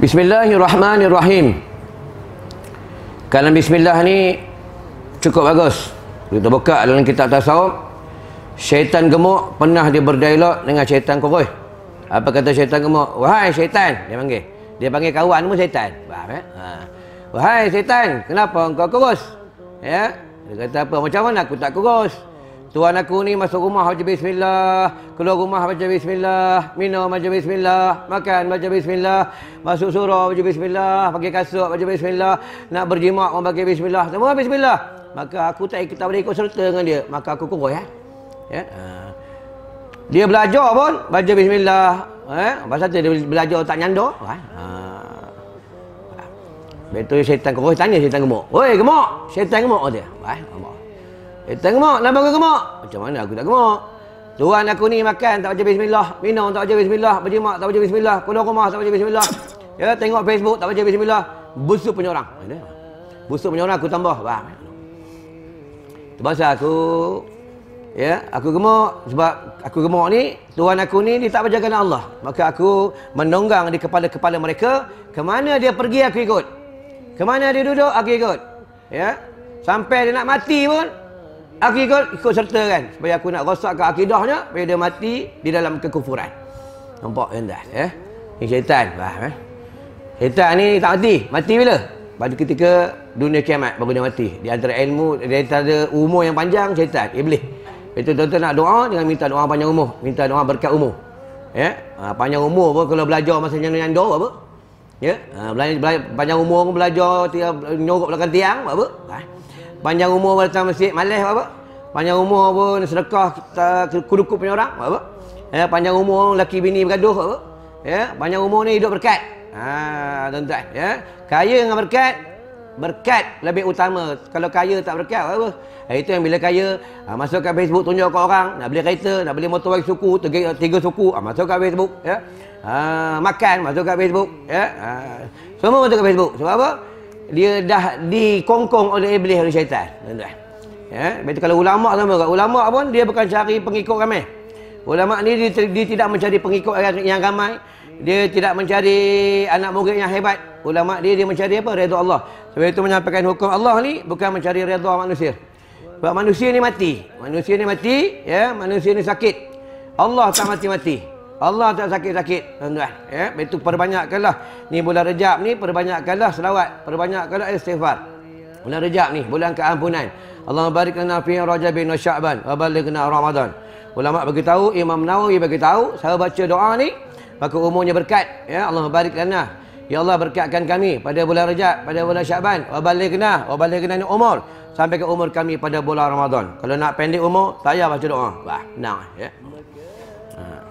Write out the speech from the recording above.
Bismillahirrahmanirrahim. Kalau bismillah ni cukup bagus. Kita buka dalam kitab tasawuf. Syaitan gemuk pernah dia berdialog dengan syaitan kurus. Apa kata syaitan gemuk? Wahai syaitan, dia panggil. Dia panggil kawan pun syaitan. Faham eh? Ha. Wahai syaitan, kenapa kau kurus? Ya. Dia kata apa? Macam mana aku tak kurus? Tuan aku ni masuk rumah baca bismillah, keluar rumah baca bismillah, minum baca bismillah, makan baca bismillah, masuk surau baca bismillah, pakai kasut baca bismillah, nak berjimak pun pakai bismillah, semua bismillah. Maka aku tak ikut tak boleh ikut serta dengan dia. Maka aku kurus eh. Ya. Dia belajar pun baca bismillah. Eh, pasal tu dia belajar tak nyanda. Ha. Betul syaitan kurus tanya syaitan gemuk. Oi gemuk, syaitan gemuk dia. Eh, gemuk. Eh, tak gemuk. Lama kau gemuk. Macam mana aku tak gemuk? Tuan aku ni makan tak baca bismillah, minum tak baca bismillah, berjimak tak baca bismillah, keluar rumah tak baca bismillah. Ya, tengok Facebook tak baca bismillah. Busuk punya orang. Busuk punya orang aku tambah, bang. Sebab aku ya, aku gemuk sebab aku gemuk ni tuan aku ni dia tak berjaga Allah. Maka aku menonggang di kepala-kepala mereka, ke mana dia pergi aku ikut. Ke mana dia duduk aku ikut. Ya. Sampai dia nak mati pun Aku ikut, ikut serta kan. Supaya aku nak rosakkan akidahnya. Supaya dia mati di dalam kekufuran. Nampak kan dah? Eh? Ya? Ini syaitan. Wah, eh? Ya? Syaitan ni tak mati. Mati bila? Pada ketika dunia kiamat baru dia mati. Di antara ilmu, di antara umur yang panjang, syaitan. Iblis. Itu tuan-tuan nak doa dengan minta doa panjang umur. Minta doa berkat umur. Ya? Ha, panjang umur pun kalau belajar masa nyanyi-nyanyi doa apa? Ya, ha, belajar, belajar, panjang umur pun belajar nyorok belakang tiang, apa? Ha? Panjang umur datang masjid malas apa? Panjang umur pun sedekah kita kuduk punya orang, apa? Ya, panjang umur laki bini bergaduh, apa? Ya, panjang umur ni hidup berkat. Ha, tuan-tuan, ya. Kaya dengan berkat, berkat lebih utama. Kalau kaya tak berkat apa? Ha, itu yang bila kaya, ha, masuk kat Facebook tunjuk kat orang, nak beli kereta, nak beli motor bagi suku, tiga, tiga suku, ha, masuk kat Facebook, ya. Ha, makan masuk kat Facebook, ya. Ha, semua masuk kat Facebook. Sebab apa? Dia dah dikongkong oleh iblis oleh syaitan. Tuan-tuan. Ya, betul kalau ulama sama kat ulama pun dia bukan cari pengikut ramai. Ulama ni dia, dia tidak mencari pengikut yang ramai. Dia tidak mencari anak murid yang hebat. Ulama dia dia mencari apa? Redha Allah. Sebab itu menyampaikan hukum Allah ni bukan mencari redha manusia. Sebab manusia ni mati. Manusia ni mati, ya, manusia ni sakit. Allah tak mati-mati. Allah tak sakit-sakit, tuan-tuan. Ya, itu perbanyakkanlah ni bulan Rejab ni perbanyakkanlah selawat, perbanyakkanlah istighfar. Bulan Rejab ni bulan keampunan. Allah barik lana fi Rajab wa Sya'ban wa balighna Ramadan. Ulama bagi tahu, Imam Nawawi bagi tahu, saya baca doa ni maka umurnya berkat. Ya, Allah barik Ya Allah berkatkan kami pada bulan Rejab, pada bulan Syaban, wa balighna, wa balighna ni umur sampai ke umur kami pada bulan Ramadan. Kalau nak pendek umur, saya baca doa. Wah, nah ya. Yeah. Ha.